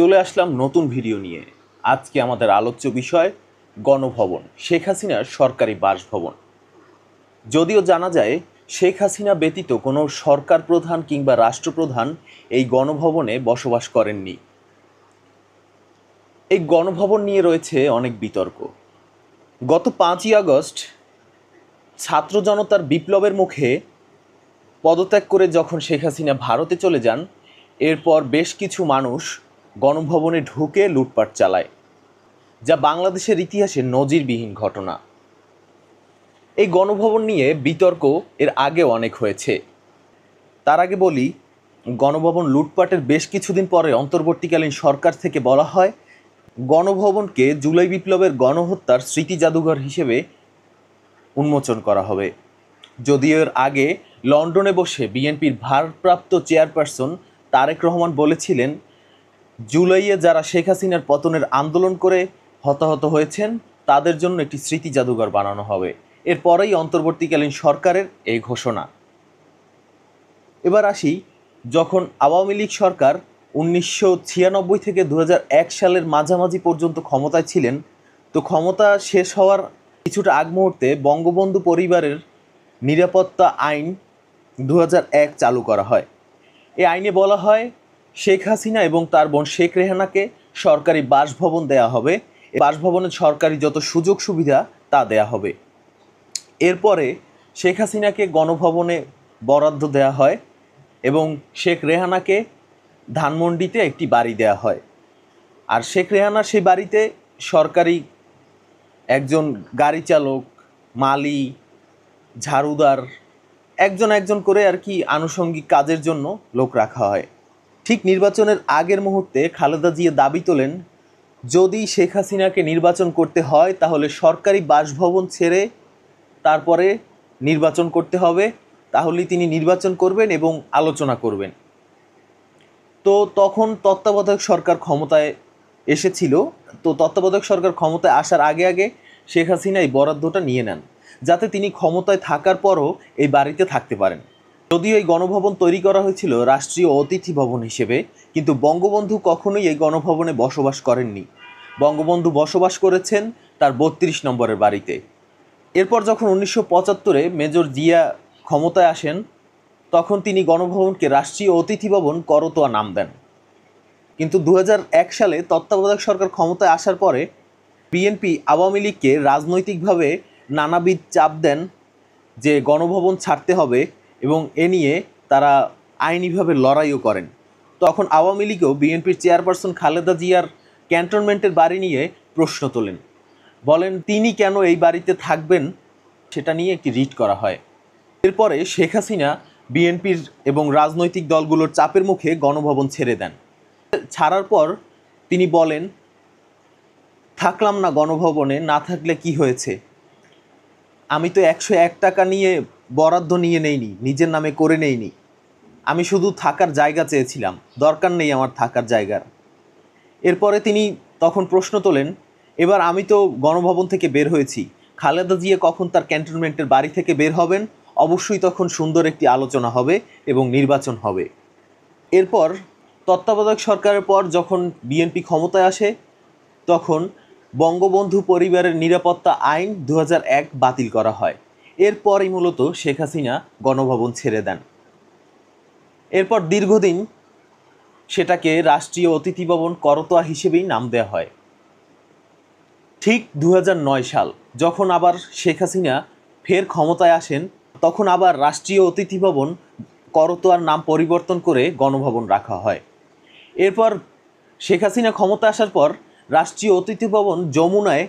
চলে আসলাম নতুন ভিডিও নিয়ে আজকে আমাদের আলোচ্য বিষয় গণভবন শেখ হাসিনার সরকারি বাসভবন যদিও জানা যায় শেখ হাসিনা ব্যতীত কোনো সরকার প্রধান কিংবা রাষ্ট্রপ্রধান এই গণভবনে বসবাস করেননি এই গণভবন নিয়ে রয়েছে অনেক বিতর্ক গত পাঁচই আগস্ট ছাত্র জনতার বিপ্লবের মুখে পদত্যাগ করে যখন শেখ হাসিনা ভারতে চলে যান এরপর বেশ কিছু মানুষ গণভবনে ঢুকে লুটপাট চালায় যা বাংলাদেশের ইতিহাসে নজিরবিহীন ঘটনা এই গণভবন নিয়ে বিতর্ক এর আগে অনেক হয়েছে তার আগে বলি গণভবন লুটপাটের বেশ কিছুদিন পরে অন্তর্বর্তীকালীন সরকার থেকে বলা হয় গণভবনকে জুলাই বিপ্লবের গণহত্যার স্মৃতি জাদুঘর হিসেবে উন্মোচন করা হবে যদিও এর আগে লন্ডনে বসে বিএনপির ভারপ্রাপ্ত চেয়ারপারসন তারেক রহমান বলেছিলেন জুলাইয়ে যারা শেখ হাসিনার পতনের আন্দোলন করে হতাহত হয়েছেন তাদের জন্য একটি স্মৃতি জাদুঘর বানানো হবে এরপরেই অন্তর্বর্তীকালীন সরকারের এই ঘোষণা এবার আসি যখন আওয়ামী লীগ সরকার উনিশশো থেকে দু সালের মাঝামাঝি পর্যন্ত ক্ষমতায় ছিলেন তো ক্ষমতা শেষ হওয়ার কিছুটা আগ মুহূর্তে বঙ্গবন্ধু পরিবারের নিরাপত্তা আইন দু চালু করা হয় এই আইনে বলা হয় শেখ হাসিনা এবং তার বোন শেখ রেহানাকে সরকারি বাসভবন দেয়া হবে বাসভবনের সরকারি যত সুযোগ সুবিধা তা দেয়া হবে এরপরে শেখ হাসিনাকে গণভবনে বরাদ্দ দেয়া হয় এবং শেখ রেহানাকে ধানমন্ডিতে একটি বাড়ি দেয়া হয় আর শেখ রেহানা সেই বাড়িতে সরকারি একজন গাড়ি চালক মালি ঝাড়ুদার একজন একজন করে আর কি আনুষঙ্গিক কাজের জন্য লোক রাখা হয় ঠিক নির্বাচনের আগের মুহূর্তে খালেদা জিয়া দাবি তোলেন যদি শেখ হাসিনাকে নির্বাচন করতে হয় তাহলে সরকারি বাসভবন ছেড়ে তারপরে নির্বাচন করতে হবে তাহলেই তিনি নির্বাচন করবেন এবং আলোচনা করবেন তো তখন তত্ত্বাবধায়ক সরকার ক্ষমতায় এসেছিল তো তত্ত্বাবধায়ক সরকার ক্ষমতায় আসার আগে আগে শেখ হাসিনা এই বরাদ্দটা নিয়ে নেন যাতে তিনি ক্ষমতায় থাকার পরও এই বাড়িতে থাকতে পারেন যদিও এই গণভবন তৈরি করা হয়েছিল রাষ্ট্রীয় অতিথি ভবন হিসেবে কিন্তু বঙ্গবন্ধু কখনোই এই গণভবনে বসবাস করেননি বঙ্গবন্ধু বসবাস করেছেন তার বত্রিশ নম্বরের বাড়িতে এরপর যখন উনিশশো পঁচাত্তরে মেজর জিয়া ক্ষমতায় আসেন তখন তিনি গণভবনকে রাষ্ট্রীয় অতিথি ভবন করতোয়া নাম দেন কিন্তু দু সালে তত্ত্বাবধায়ক সরকার ক্ষমতায় আসার পরে বিএনপি আওয়ামী লীগকে রাজনৈতিকভাবে নানাবিধ চাপ দেন যে গণভবন ছাড়তে হবে এবং এ নিয়ে তারা আইনিভাবে লড়াইও করেন তখন আওয়ামী লীগও বিএনপির চেয়ারপারসন খালেদা জিয়ার ক্যান্টনমেন্টের বাড়ি নিয়ে প্রশ্ন তোলেন বলেন তিনি কেন এই বাড়িতে থাকবেন সেটা নিয়ে একটি রিট করা হয় এরপরে শেখ হাসিনা বিএনপির এবং রাজনৈতিক দলগুলোর চাপের মুখে গণভবন ছেড়ে দেন ছাড়ার পর তিনি বলেন থাকলাম না গণভবনে না থাকলে কি হয়েছে আমি তো একশো এক টাকা নিয়ে বরাদ্দ নিয়ে নেইনি নিজের নামে করে নেইনি আমি শুধু থাকার জায়গা চেয়েছিলাম দরকার নেই আমার থাকার জায়গার এরপরে তিনি তখন প্রশ্ন তোলেন এবার আমি তো গণভবন থেকে বের হয়েছি খালেদা জিয়া কখন তার ক্যান্টনমেন্টের বাড়ি থেকে বের হবেন অবশ্যই তখন সুন্দর একটি আলোচনা হবে এবং নির্বাচন হবে এরপর তত্ত্বাবধায়ক সরকারের পর যখন বিএনপি ক্ষমতায় আসে তখন বঙ্গবন্ধু পরিবারের নিরাপত্তা আইন দু বাতিল করা হয় এরপরই মূলত শেখ হাসিনা গণভবন ছেড়ে দেন এরপর দীর্ঘদিন সেটাকে রাষ্ট্রীয় অতিথি ভবন করতোয়া হিসেবেই নাম দেওয়া হয় ঠিক দু সাল যখন আবার শেখ হাসিনা ফের ক্ষমতায় আসেন তখন আবার রাষ্ট্রীয় অতিথি ভবন করতোয়ার নাম পরিবর্তন করে গণভবন রাখা হয় এরপর শেখ হাসিনা ক্ষমতা আসার পর রাষ্ট্রীয় অতিথি ভবন যমুনায়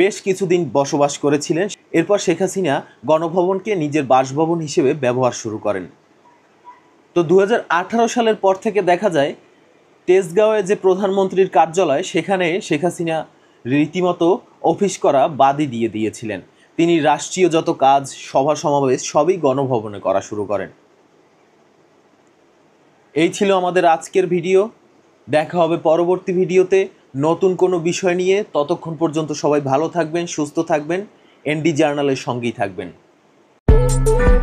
বেশ কিছুদিন বসবাস করেছিলেন এরপর শেখ হাসিনা গণভবনকে নিজের বাসভবন হিসেবে ব্যবহার শুরু করেন তো দু সালের পর থেকে দেখা যায় তেজগাঁওয়ে যে প্রধানমন্ত্রীর কার্যালয় সেখানে শেখ হাসিনা রীতিমতো অফিস করা বাদই দিয়ে দিয়েছিলেন তিনি রাষ্ট্রীয় যত কাজ সভা সমাবেশ সবই গণভবনে করা শুরু করেন এই ছিল আমাদের আজকের ভিডিও দেখা হবে পরবর্তী ভিডিওতে নতুন কোনো বিষয় নিয়ে ততক্ষণ পর্যন্ত সবাই ভালো থাকবেন সুস্থ থাকবেন এনডি জার্নালের সঙ্গেই থাকবেন